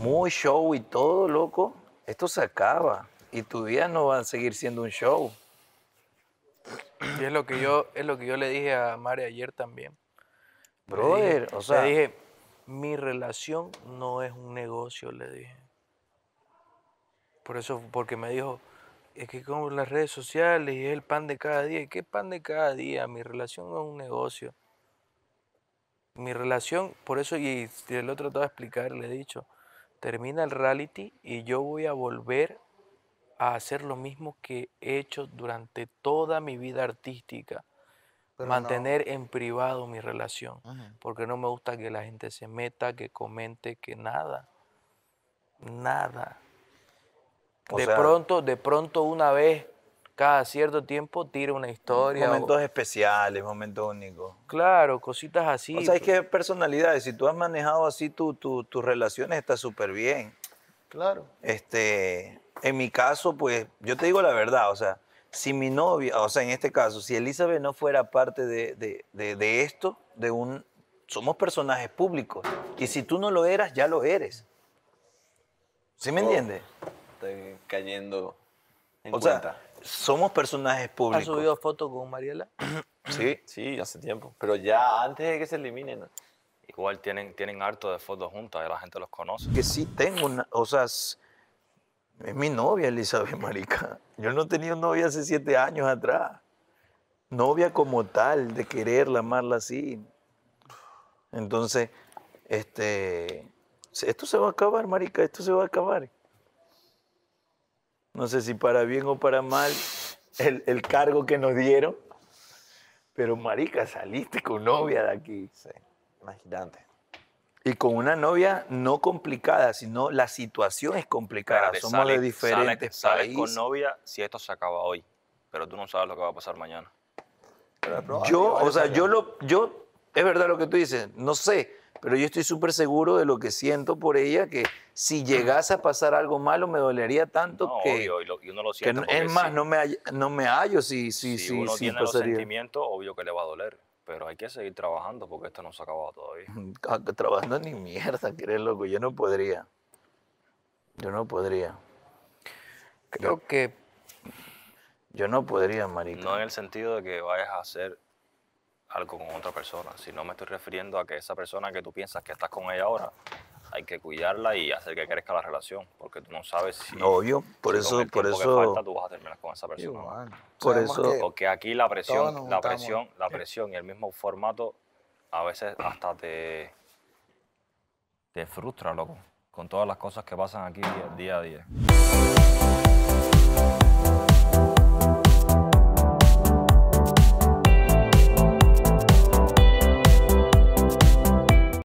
muy show y todo, loco, esto se acaba y tu vida no van a seguir siendo un show. Y es lo que yo, es lo que yo le dije a Mare ayer también. Brother, o sea. Le dije, mi relación no es un negocio, le dije. Por eso, porque me dijo, es que con las redes sociales y es el pan de cada día. qué pan de cada día? Mi relación no es un negocio. Mi relación, por eso, y el otro trato de explicar, le he dicho, termina el reality y yo voy a volver a hacer lo mismo que he hecho durante toda mi vida artística. mantener en privado mi relación, porque no me gusta que la gente se meta, que comente, que nada, nada. de pronto, de pronto una vez cada cierto tiempo tira una historia. Momentos especiales, momentos únicos. Claro, cositas así. O sea, es que personalidades, si tú has manejado así tus relaciones, está súper bien. Claro. Este, en mi caso, pues, yo te digo la verdad, o sea, si mi novia, o sea, en este caso, si Elizabeth no fuera parte de, esto, de un... Somos personajes públicos. Y si tú no lo eras, ya lo eres. ¿Sí me oh, entiendes? Estoy cayendo en cuenta somos personajes públicos. ¿Has subido fotos con Mariela? sí. Sí, hace tiempo. Pero ya antes de que se eliminen. Igual tienen, tienen harto de fotos juntas, la gente los conoce. Que sí tengo una, o sea, es, mi novia Elizabeth Marica. Yo no tenía novia hace siete años atrás. Novia como tal, de quererla, amarla así. Entonces, este, esto se va a acabar, Marica, esto se va a acabar no sé si para bien o para mal, el, cargo que nos dieron. Pero, marica, saliste con novia de aquí. imagínate. Y con una novia no complicada, sino la situación es complicada. Somos de diferentes países. con novia si esto se acaba hoy, pero tú no sabes lo que va a pasar mañana. yo, o sea, yo lo, yo, es verdad lo que tú dices, no sé, pero yo estoy súper seguro de lo que siento por ella, que si llegase a pasar algo malo me dolería tanto que... Obvio, y lo siente es más, no, me, hallo, no me hallo si, si, si, si uno obvio que le va a doler, pero hay que seguir trabajando porque esto no se ha acabado todavía. Ah, trabajando ni mierda, que loco, yo no podría. Yo no podría. Creo que... Yo no podría, marica. No en el sentido de que vayas a hacer algo con otra persona, si no me estoy refiriendo a que esa persona que tú piensas que estás con ella ahora, hay que cuidarla y hacer que crezca la relación, porque tú no sabes si... Obvio, por eso... por eso falta, tú vas a terminar con esa persona. Por eso... Porque aquí la presión, la presión, la presión y el mismo formato a veces hasta te, te frustra, loco, con todas las cosas que pasan aquí día a día.